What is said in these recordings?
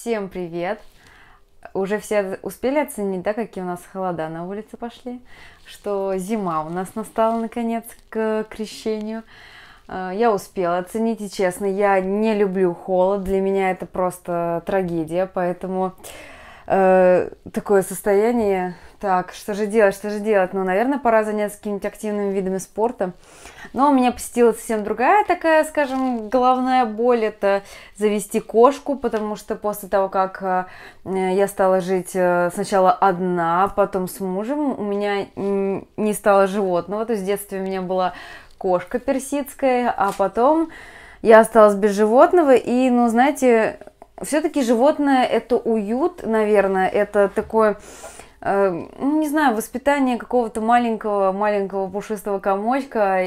Всем привет! Уже все успели оценить, да, какие у нас холода на улице пошли, что зима у нас настала наконец к крещению. Э, я успела оценить, и честно, я не люблю холод, для меня это просто трагедия, поэтому Э, такое состояние, так, что же делать, что же делать? Ну, наверное, пора заняться какими-нибудь активными видами спорта. Но у меня посетила совсем другая такая, скажем, головная боль, это завести кошку, потому что после того, как э, я стала жить э, сначала одна, потом с мужем, у меня не стало животного, то есть в детстве у меня была кошка персидская, а потом я осталась без животного, и, ну, знаете, все-таки животное это уют, наверное, это такое, э, ну, не знаю, воспитание какого-то маленького, маленького пушистого комочка,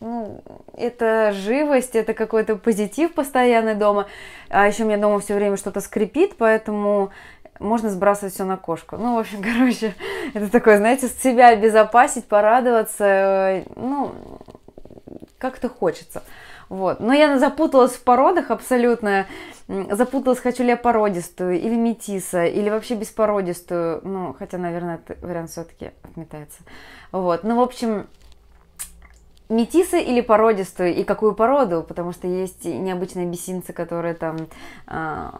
ну, это живость, это какой-то позитив постоянный дома. А еще у меня дома все время что-то скрипит, поэтому можно сбрасывать все на кошку. Ну, в общем, короче, это такое, знаете, себя обезопасить, порадоваться. Э, ну, как-то хочется. Вот. Но я запуталась в породах абсолютно. Запуталась, хочу ли я породистую, или метиса, или вообще беспородистую. Ну, хотя, наверное, этот вариант все-таки отметается. Вот. Ну, в общем, метисы или породистую, и какую породу, потому что есть необычные бесинцы, которые там э,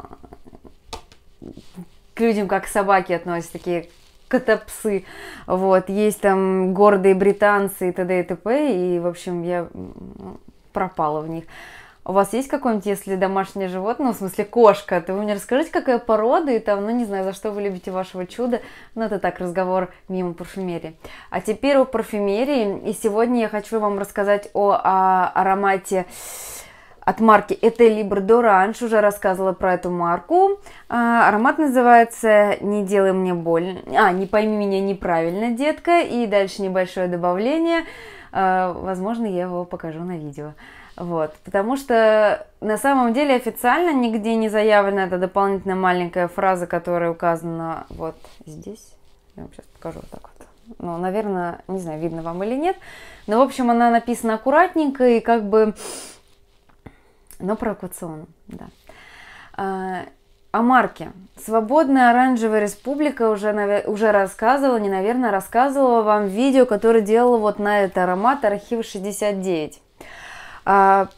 к людям как к собаке относятся, такие котопсы. Вот, есть там гордые британцы и т.д. и т.п. И, в общем, я пропала в них. У вас есть какое-нибудь, если домашнее животное, ну, в смысле кошка, то вы мне расскажите, какая порода, и там, ну, не знаю, за что вы любите вашего чуда. Ну, это так, разговор мимо парфюмерии. А теперь о парфюмерии, и сегодня я хочу вам рассказать о, о аромате от марки это Libre раньше уже рассказывала про эту марку. А, аромат называется «Не делай мне больно», а, «Не пойми меня неправильно, детка», и дальше небольшое добавление, а, возможно, я его покажу на видео. Вот, потому что на самом деле официально нигде не заявлена эта дополнительная маленькая фраза, которая указана вот здесь. Я вам сейчас покажу вот так вот ну, наверное, не знаю, видно вам или нет. Но, в общем, она написана аккуратненько и как бы но провокационно, да. А, о марке. Свободная оранжевая республика уже, уже рассказывала, не наверное, рассказывала вам видео, которое делала вот на этот аромат архив 69. А,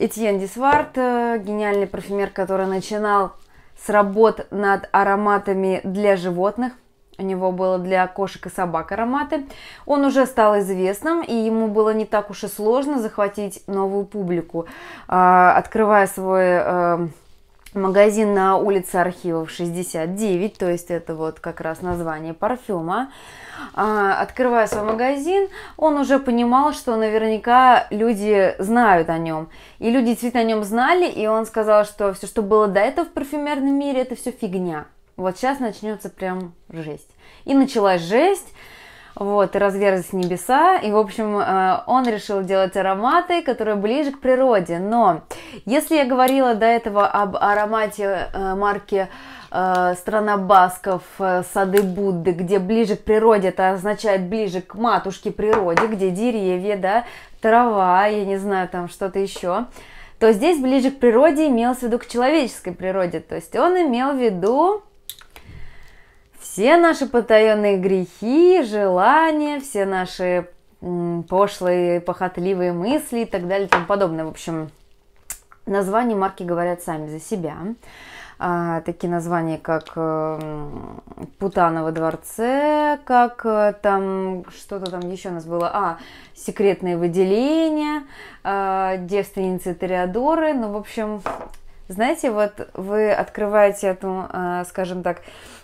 Этьен Дисвард, э, гениальный парфюмер, который начинал с работ над ароматами для животных – у него было для кошек и собак ароматы. Он уже стал известным, и ему было не так уж и сложно захватить новую публику. А, открывая свой э, магазин на улице Архивов 69, то есть это вот как раз название парфюма. А, открывая свой магазин, он уже понимал, что наверняка люди знают о нем. И люди действительно о нем знали, и он сказал, что все, что было до этого в парфюмерном мире, это все фигня. Вот сейчас начнется прям жесть. И началась жесть, вот, и разверзлись небеса, и, в общем, э, он решил делать ароматы, которые ближе к природе, но если я говорила до этого об аромате э, марки э, страна басков, сады Будды, где ближе к природе, это означает ближе к матушке природе, где деревья, да, трава, я не знаю, там что-то еще, то здесь ближе к природе имелось в виду к человеческой природе, то есть он имел в виду все наши потаенные грехи, желания, все наши пошлые, похотливые мысли и так далее и тому подобное. В общем, названия марки говорят сами за себя. А, такие названия, как э, эм, Путанова дворце, как э, там что-то там еще у нас было, а, секретные выделения, э, а, девственницы Тореадоры, ну, в общем, знаете, вот вы открываете эту, э, скажем так,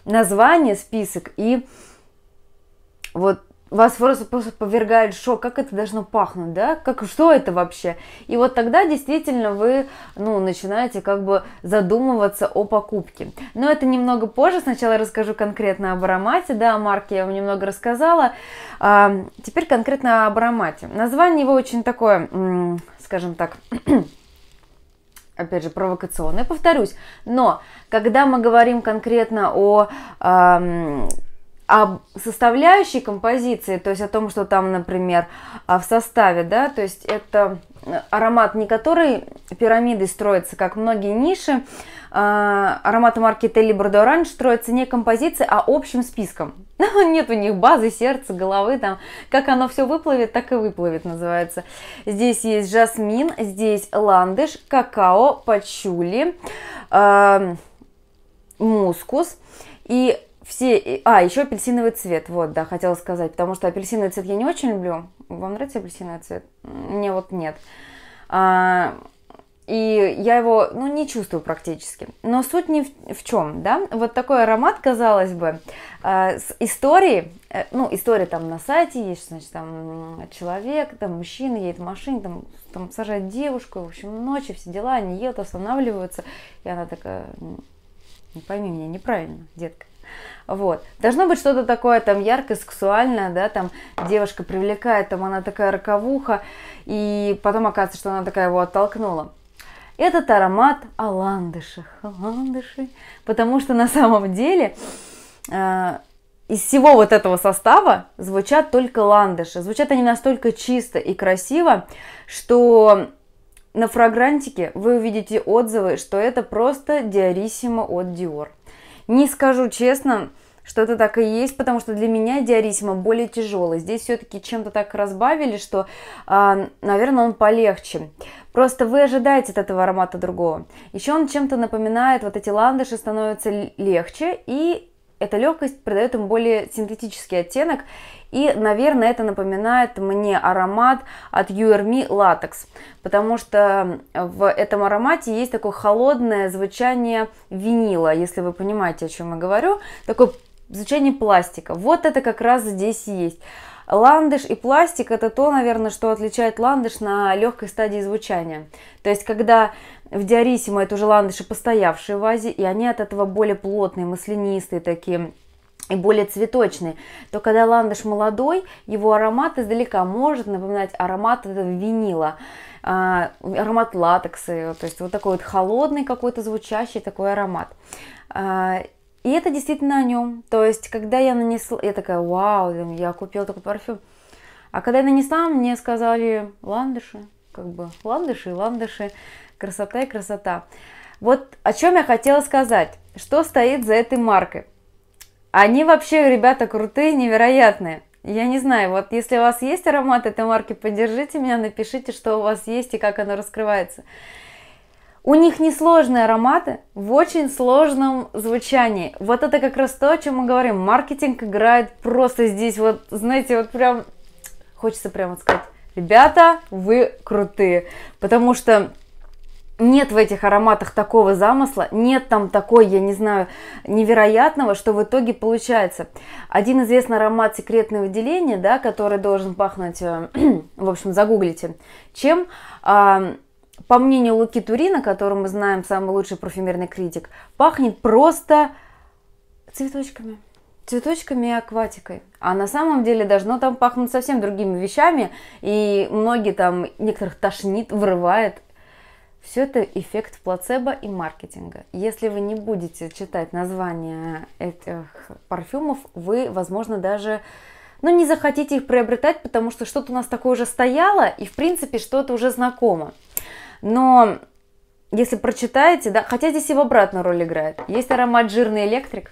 название, список, и вот вас просто, просто повергает шок, как это должно пахнуть, да, как, что это вообще? И вот тогда действительно вы, ну, начинаете как бы задумываться о покупке. Но это немного позже, сначала расскажу конкретно об аромате, да, о марке я вам немного рассказала. А, теперь конкретно об аромате. Название его очень такое, скажем так, опять же, провокационно, я повторюсь. Но когда мы говорим конкретно о эм, о составляющей композиции, то есть о том, что там, например, а, в составе, да, то есть это э, аромат не который пирамиды строятся, как многие ниши. А, ароматы марки Телли Бордо Оранж строятся не композицией, а общим списком. Ну, нет у них базы, сердца, головы, там, как оно все выплывет, так и выплывет, называется. Здесь есть жасмин, здесь ландыш, какао, пачули, а, мускус. И все... А, еще апельсиновый цвет, вот, да, хотела сказать, потому что апельсиновый цвет я не очень люблю. Вам нравится апельсиновый цвет? Мне вот нет. А, и я его, ну, не чувствую практически. Но суть не в, в чем, да? Вот такой аромат, казалось бы, э, с истории, э, ну, история там на сайте есть, значит, там человек, там мужчина едет в машине, там, там сажает девушку, в общем, ночи, все дела, они едут, останавливаются, и она такая, не пойми меня неправильно, детка. Вот. Должно быть что-то такое там яркое, сексуальное, да, там девушка привлекает, там она такая роковуха, и потом оказывается, что она такая его оттолкнула этот аромат аландыши. Аландыши. Потому что на самом деле э, из всего вот этого состава звучат только ландыши. Звучат они настолько чисто и красиво, что на фрагрантике вы увидите отзывы, что это просто диориссимо от Dior. Не скажу честно, что это так и есть, потому что для меня диарисима более тяжелый. Здесь все-таки чем-то так разбавили, что, а, наверное, он полегче. Просто вы ожидаете от этого аромата другого. Еще он чем-то напоминает, вот эти ландыши становятся легче, и эта легкость придает им более синтетический оттенок. И, наверное, это напоминает мне аромат от URMI Latex, потому что в этом аромате есть такое холодное звучание винила, если вы понимаете, о чем я говорю. Такой изучение пластика. Вот это как раз здесь есть. Ландыш и пластик это то, наверное, что отличает ландыш на легкой стадии звучания. То есть, когда в диарисимо это уже ландыши, постоявшие в вазе, и они от этого более плотные, маслянистые такие, и более цветочные. то когда ландыш молодой, его аромат издалека может напоминать аромат этого винила, а, аромат латекса, то есть вот такой вот холодный какой-то звучащий такой аромат. А, и это действительно о нем. То есть, когда я нанесла, я такая, вау, я купила такой парфюм. А когда я нанесла, мне сказали ландыши, как бы ландыши, ландыши, красота и красота. Вот о чем я хотела сказать, что стоит за этой маркой. Они вообще, ребята, крутые, невероятные. Я не знаю, вот если у вас есть аромат этой марки, поддержите меня, напишите, что у вас есть и как оно раскрывается. У них несложные ароматы в очень сложном звучании. Вот это как раз то, о чем мы говорим. Маркетинг играет просто здесь. Вот, знаете, вот прям хочется прямо сказать, ребята, вы крутые. Потому что нет в этих ароматах такого замысла, нет там такой, я не знаю, невероятного, что в итоге получается. Один известный аромат секретного деления, да, который должен пахнуть, э, в общем, загуглите, чем а, по мнению Луки Турина, которого мы знаем, самый лучший парфюмерный критик, пахнет просто цветочками. Цветочками и акватикой. А на самом деле должно там пахнуть совсем другими вещами. И многие там, некоторых тошнит, вырывает. Все это эффект плацебо и маркетинга. Если вы не будете читать названия этих парфюмов, вы, возможно, даже но ну, не захотите их приобретать, потому что что-то у нас такое уже стояло, и в принципе что-то уже знакомо. Но если прочитаете, да, хотя здесь его в обратную роль играет. Есть аромат жирный электрик,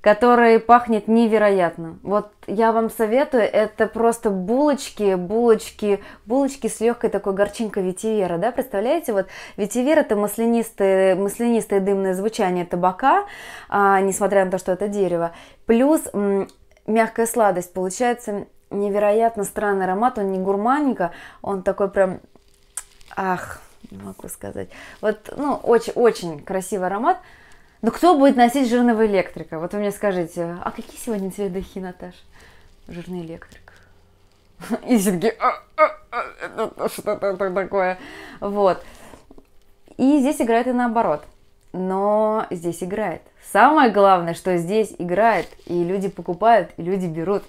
который пахнет невероятно. Вот я вам советую, это просто булочки, булочки, булочки с легкой такой горчинкой ветивера, да, представляете, вот ветивер это маслянистое, маслянистое дымное звучание табака, а, несмотря на то, что это дерево, плюс м, мягкая сладость, получается невероятно странный аромат, он не гурманника, он такой прям, ах, не могу сказать. Вот, ну, очень-очень красивый аромат. Но кто будет носить жирного электрика? Вот вы мне скажите, а какие сегодня цвет духи, Наташ? Жирный электрик. И все такие, «А, а, а, что-то такое. Вот. И здесь играет и наоборот. Но здесь играет. Самое главное, что здесь играет, и люди покупают, и люди берут.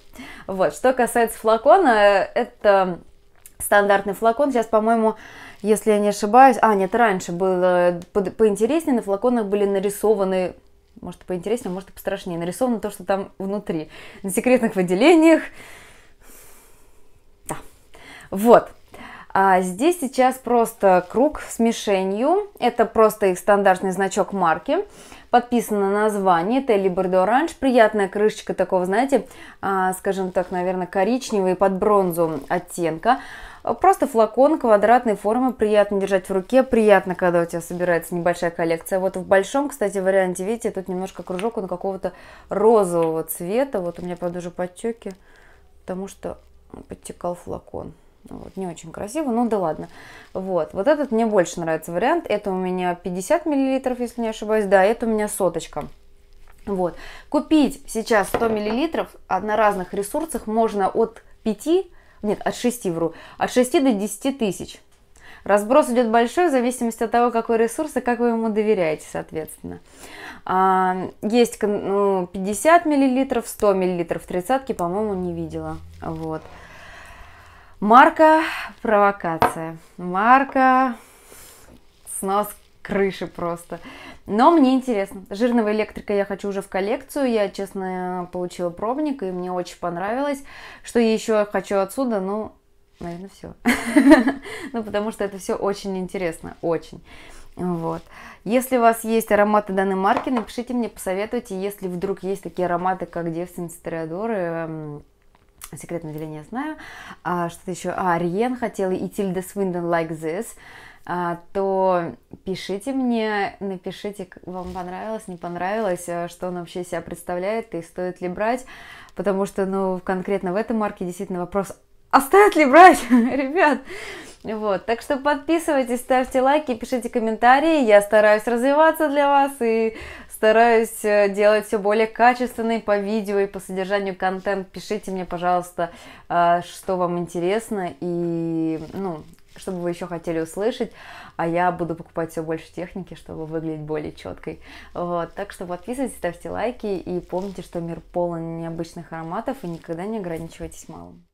Вот, что касается флакона, это стандартный флакон. Сейчас, по-моему, если я не ошибаюсь, а, нет, раньше было поинтереснее, на флаконах были нарисованы может, поинтереснее, может, и пострашнее. Нарисовано то, что там внутри. На секретных выделениях. Да. Вот. А здесь сейчас просто круг с мишенью. Это просто их стандартный значок марки. Подписано название Телли Бордо Оранж. Приятная крышечка такого, знаете, а, скажем так, наверное, коричневый под бронзу оттенка. Просто флакон квадратной формы, приятно держать в руке, приятно, когда у тебя собирается небольшая коллекция. Вот в большом, кстати, варианте, видите, тут немножко кружок, он какого-то розового цвета. Вот у меня, правда, уже подтеки, потому что подтекал флакон. Вот, не очень красиво, ну да ладно. Вот, вот этот мне больше нравится вариант. Это у меня 50 миллилитров, если не ошибаюсь. Да, это у меня соточка. Вот. Купить сейчас 100 миллилитров на разных ресурсах можно от 5, нет, от 6, вру, от 6 до 10 тысяч. Разброс идет большой в зависимости от того, какой ресурс и как вы ему доверяете, соответственно. А, есть 50 ну, миллилитров, 100 миллилитров, тридцатки, по-моему, не видела. Вот. Марка – провокация. Марка – снос крыши просто. Но мне интересно. Жирного электрика я хочу уже в коллекцию. Я, честно, получила пробник, и мне очень понравилось. Что я еще хочу отсюда? Ну, наверное, все. Ну, потому что это все очень интересно. Очень. Вот. Если у вас есть ароматы данной марки, напишите мне, посоветуйте. Если вдруг есть такие ароматы, как девственница Тореадоры, эм, секретное веление знаю, а, что-то еще, а, Риен хотела и Тильда свинден like this, а, то пишите мне, напишите, вам понравилось, не понравилось, а, что он вообще себя представляет и стоит ли брать, потому что, ну, конкретно в этом марке действительно вопрос, а стоит ли брать, ребят? Вот, так что подписывайтесь, ставьте лайки, пишите комментарии, я стараюсь развиваться для вас и стараюсь э, делать все более качественный по видео и по содержанию контент. Пишите мне, пожалуйста, э, что вам интересно и, ну, что бы вы еще хотели услышать, а я буду покупать все больше техники, чтобы выглядеть более четкой. Вот, так что подписывайтесь, ставьте лайки и помните, что мир полон необычных ароматов и никогда не ограничивайтесь малым.